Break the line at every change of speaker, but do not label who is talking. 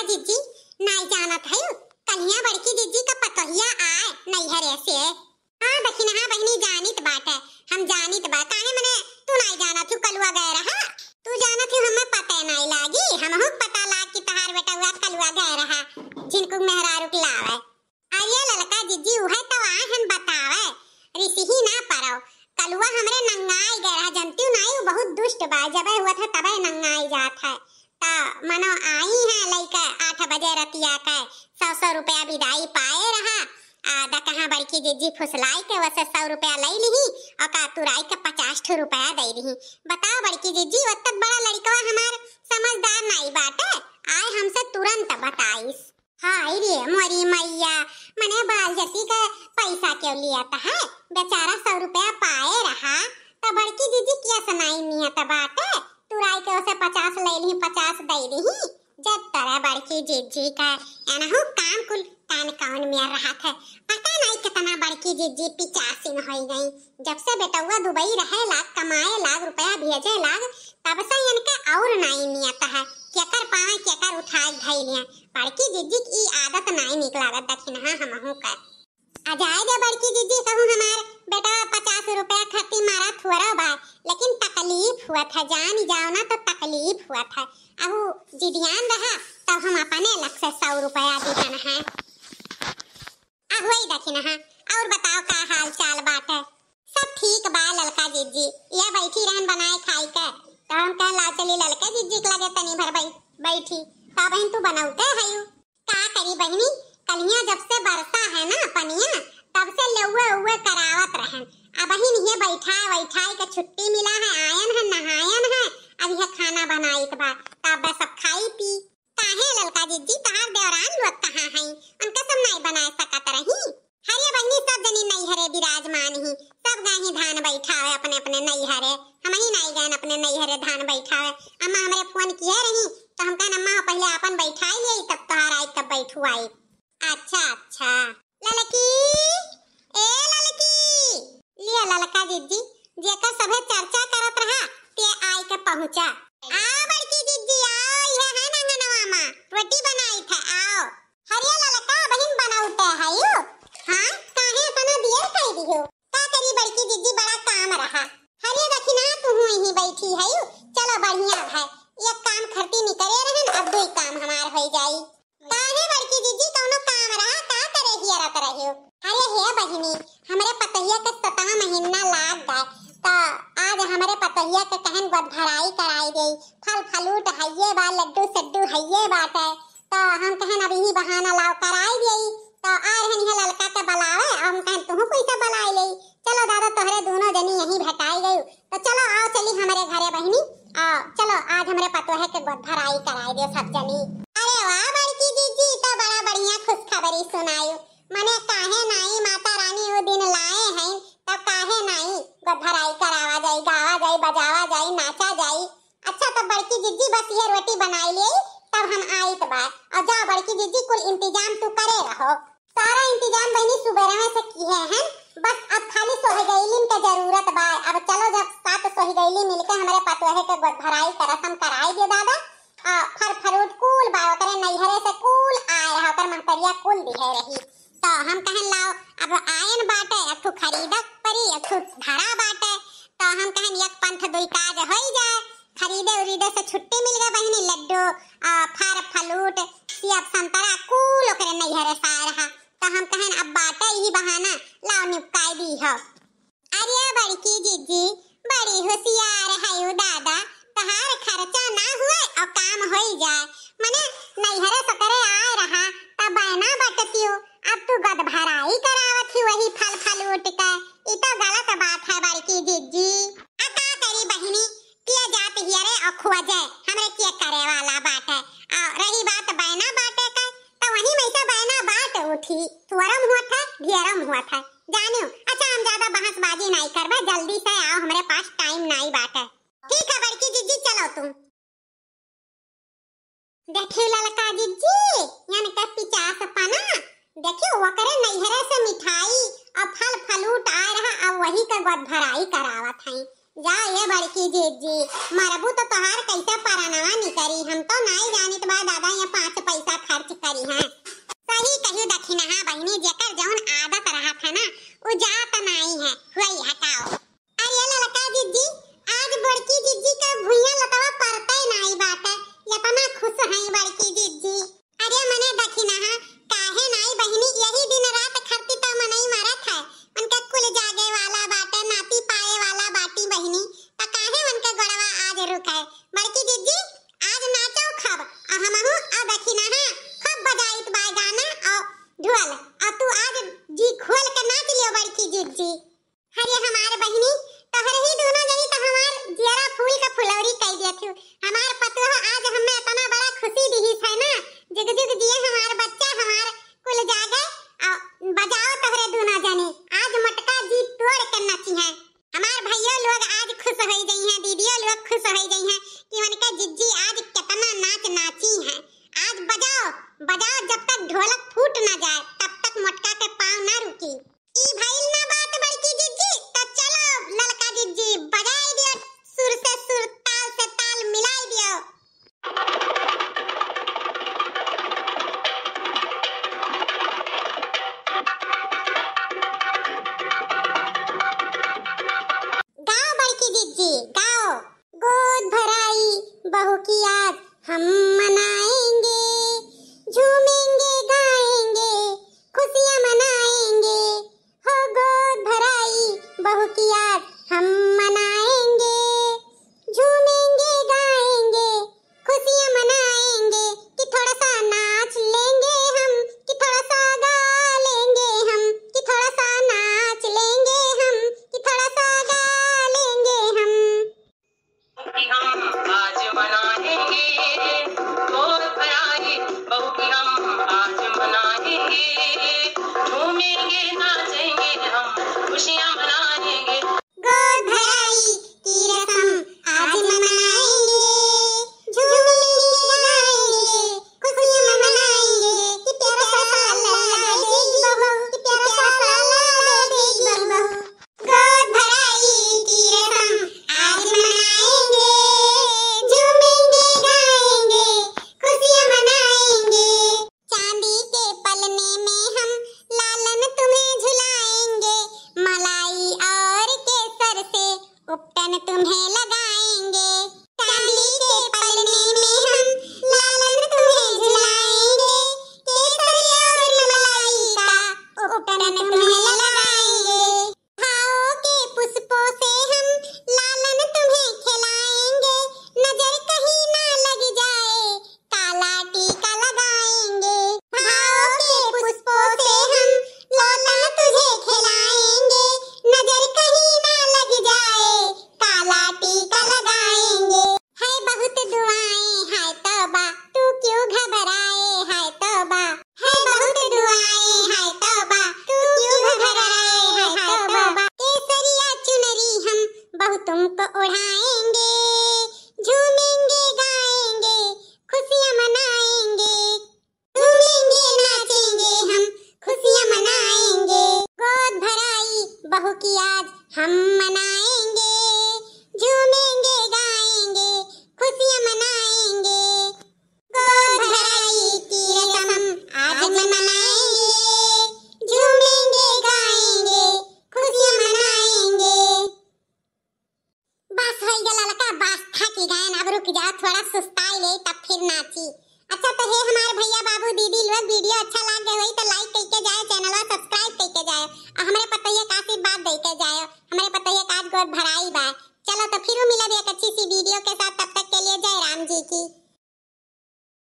जा जीजी नहीं जाना था कन्हैया बड़की दीदी का पतोहिया आए नहीं हरे से हां बकिन ना हाँ, बहनी जानी तो बात है हम जानी तो बात है मने तू नहीं जाना हाँ? तू कलुआ गए रहा तू जाना थी हमें पता है नहीं लागी हम पता लाग की तहार बेटा हुआ कलुआ गए रहा जिनको मेहरा रुक लावे लड़की जिज्जी फुसलाई के वसे सौ रुपया ले लीही और का तुराई के पचास ठो रुपया दे रही बताओ बड़की जिज्जी वत्तक बड़ा लड़कवा हमार समझदार नहीं बाटे आए हमसे तुरंत बताइस हाय रे मोरी मैया मने बाल जसी का पैसा क्यों लिया था है बेचारा सौ रुपया पाए रहा तो बड़की दीदी क्या सुनाई नहीं है बात है तुराई के उसे पचास ले ली पचास दे दी जब तरह बड़की जीजी का याना हो काम कुल कान कान में रहा था की जिज्जी पिचासीन होई गई जब से बेटा हुआ दुबई रहे लाग कमाए लाग रुपया भेजे लाग तब से इनके और नाई नियत है केकर पावे केकर उठाए धई लिया बड़की जिज्जी की आदत नाई निकलागत दखिन हां हूं हाँ, का आ जाए दे बड़की जिज्जी कहूं हमार बेटा पचास रुपया खती मारा थोड़ा बा लेकिन तकलीफ हुआ था जान जाओ ना तो तकलीफ हुआ था अब जिदियान रहा तब हम अपने लक्ष्य सौ रुपया देना है अहुई दखिन है हाँ। और बताओ का हाल चाल बात है सब ठीक बा ललका जीजी या बैठी रहन बनाए खाई का तो हम कह ला चली ललका जीजी के लगे तनी भर भाई बैठी का तो बहन तू बनाउते हयो का करी बहनी कलिया जब से बरसा है ना पनिया तब से लेवे उए करावत रहन अब बहन ये बैठा बैठाई के छुट्टी मिला है आयन है नहायन है अब यह खाना बनाई के बाद तब सब खाई पी काहे ललका जीजी तहार रही हो का करी बड़की दीदी बड़ा काम रहा हरे रखिना तू यहीं बैठी है चलो बढ़िया है एक काम खर्ती नहीं करे रहन अब दो काम हमार हो जाई काहे बड़की दीदी कोनो काम रहा का करे ही रत रही हो अरे हे बहिनी हमरे पतहिया के सतह महीना लाग गए तो आज हमारे पतहिया के कहन गदभराई कराई गई फल फलूट हइये बा लड्डू सड्डू हइये बाटे तो हम कहन अब ही बहाना लाओ कराई गई तो आए हन इहे ललका के बलावे और हम कहन तू कैसे बलाई ले चलो दादा तोहरे दोनों जनी यहीं भटाई गई तो चलो आओ चली हमारे घरे बहनी आओ चलो आज हमरे पतोहे के गोधराई कराई दे सब जनी अरे वाह बड़की दीदी तो बड़ा बढ़िया खुशखबरी सुनायो मने काहे नाई माता रानी वो दिन लाए हैं तो काहे नाई गोधराई करावा जाई गावा जाई बजावा जाई नाचा जाई अच्छा तो बड़की जिज्जी बस ये रोटी बनाई ले तब हम आई तो बात और जा बड़की जिज्जी कुल इंतजाम तू करे रहो सारा इंतजाम बनी सुबेरवा से किए हैं बस अब खाली सोहे गईलिन का जरूरत बा अब चलो जब सात सोहे गईली मिलके हमारे पतोहे के भराई का रसम कराई दे दादा आ फर फरूट कूल बा करे नैहरे से कूल आए हा कर महतरिया कुल दिहे रही तो हम कहन लाओ अब आयन बाटे अखु खरीदक परी अखु धारा बाटे तो हम कहन एक पंथ दुई काज होई जाए खरीदे उरीदे से छुट्टी मिल गए बहनी लड्डू फर फलूट सिया संतरा कूल ओकरे नैहरे सा देरी नहीं करवा जल्दी से आओ हमारे पास टाइम नहीं बात है ठीक है बड़की जीजी चलो तुम देखे ललका जीजी यान का पिचा पिचास पाना वो करे नैहरे से मिठाई और फल फलूट आ रहा अब वही का गोद भराई करावत हैं जा ये बड़की जीजी मरबू तो तोहार कैसे परनावा निकरी हम तो नहीं जानित बा दादा ये पांच ನಮಗೂ ಆ ದಕ್ಷಿಣ কি बहु तुमको उड़ाएंगे झूमेंगे गाएंगे खुशियाँ मनाएंगे झूमेंगे नाचेंगे हम खुशियाँ मनाएंगे गोद भराई बहू की आज हम मनाएंगे सुस्ताई गई तब फिर नाची अच्छा तो हे हमारे भैया बाबू दीदी लोग वीडियो अच्छा लाग गए होई तो लाइक करके जाए चैनल और सब्सक्राइब करके जाए और हमारे पतैया का आशीर्वाद दे के जाए हमारे पतैया का गोद भराई बा चलो तो फिर मिला भी एक अच्छी सी वीडियो के साथ तब तक के लिए जय राम जी की